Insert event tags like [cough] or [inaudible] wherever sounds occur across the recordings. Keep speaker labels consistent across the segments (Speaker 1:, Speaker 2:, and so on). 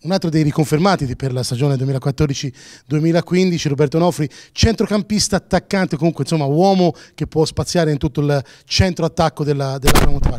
Speaker 1: un altro dei riconfermati per la stagione 2014-2015, Roberto Nofri, centrocampista attaccante, comunque insomma uomo che può spaziare in tutto il centro attacco della, della Piemonte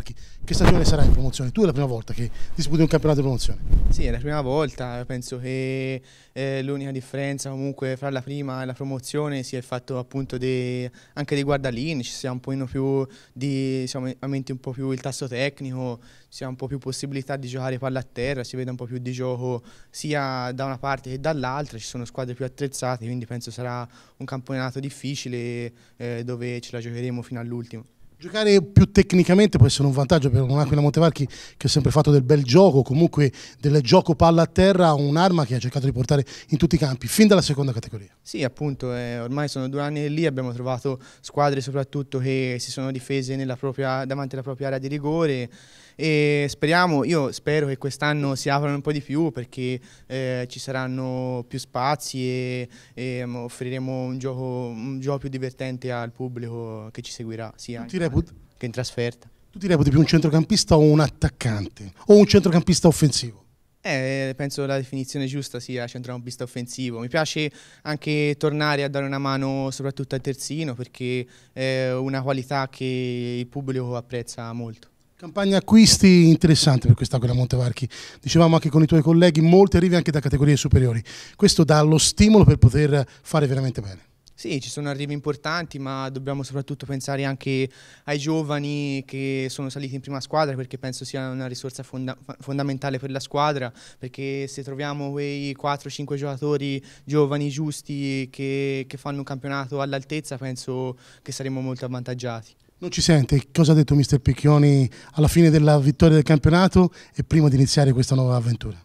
Speaker 1: Che stagione sarà in promozione? Tu è la prima volta che disputi un campionato di promozione.
Speaker 2: Sì, è la prima volta, penso che eh, l'unica differenza comunque fra la prima e la promozione sia il fatto appunto de, anche dei guardalini, ci sia un pochino più di, diciamo, aumenti un po' più il tasso tecnico, ci sia un po' più possibilità di giocare palla a terra, si vede un po' più di gioco sia da una parte che dall'altra, ci sono squadre più attrezzate, quindi penso sarà un campionato difficile eh, dove ce la giocheremo fino all'ultimo.
Speaker 1: Giocare più tecnicamente può essere un vantaggio per un'Aquila Montevarchi che ha sempre fatto del bel gioco, comunque del gioco palla a terra, un'arma che ha cercato di portare in tutti i campi, fin dalla seconda categoria.
Speaker 2: Sì, appunto, eh, ormai sono due anni lì, abbiamo trovato squadre soprattutto che si sono difese propria, davanti alla propria area di rigore e speriamo, io spero che quest'anno si aprano un po' di più perché eh, ci saranno più spazi e, e mm, offriremo un gioco, un gioco, più divertente al pubblico che ci seguirà. Sì, reputi? Che in trasferta.
Speaker 1: Tu ti reputi più un centrocampista o un attaccante? O un centrocampista offensivo?
Speaker 2: Eh, penso la definizione giusta sia centrocampista offensivo. Mi piace anche tornare a dare una mano soprattutto al terzino perché è una qualità che il pubblico apprezza molto.
Speaker 1: Campagna acquisti interessante per quest'Aquila Montevarchi. Dicevamo anche con i tuoi colleghi, molti arrivi anche da categorie superiori. Questo dà lo stimolo per poter fare veramente bene.
Speaker 2: Sì, ci sono arrivi importanti, ma dobbiamo soprattutto pensare anche ai giovani che sono saliti in prima squadra perché penso sia una risorsa fonda fondamentale per la squadra, perché se troviamo quei 4-5 giocatori giovani giusti che, che fanno un campionato all'altezza, penso che saremo molto avvantaggiati.
Speaker 1: Non ci sente, cosa ha detto mister Picchioni alla fine della vittoria del campionato e prima di iniziare questa nuova avventura?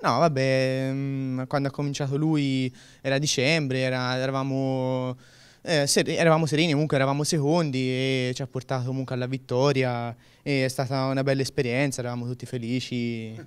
Speaker 2: No, vabbè, mm, quando ha cominciato lui era dicembre, era, eravamo, eh, ser eravamo, sereni, comunque eravamo secondi e ci ha portato comunque alla vittoria. è stata una bella esperienza, eravamo tutti felici. [laughs]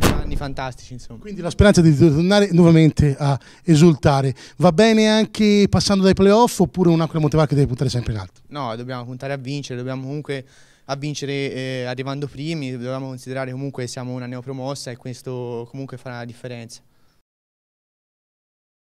Speaker 2: anni fantastici, insomma. Quindi la
Speaker 1: speranza di tornare nuovamente a esultare. Va bene anche passando dai playoff oppure un'acqua acqua motivare che deve puntare sempre in alto?
Speaker 2: No, dobbiamo puntare a vincere, dobbiamo comunque a vincere eh, arrivando primi, dobbiamo considerare comunque che siamo una neopromossa e questo comunque farà la differenza.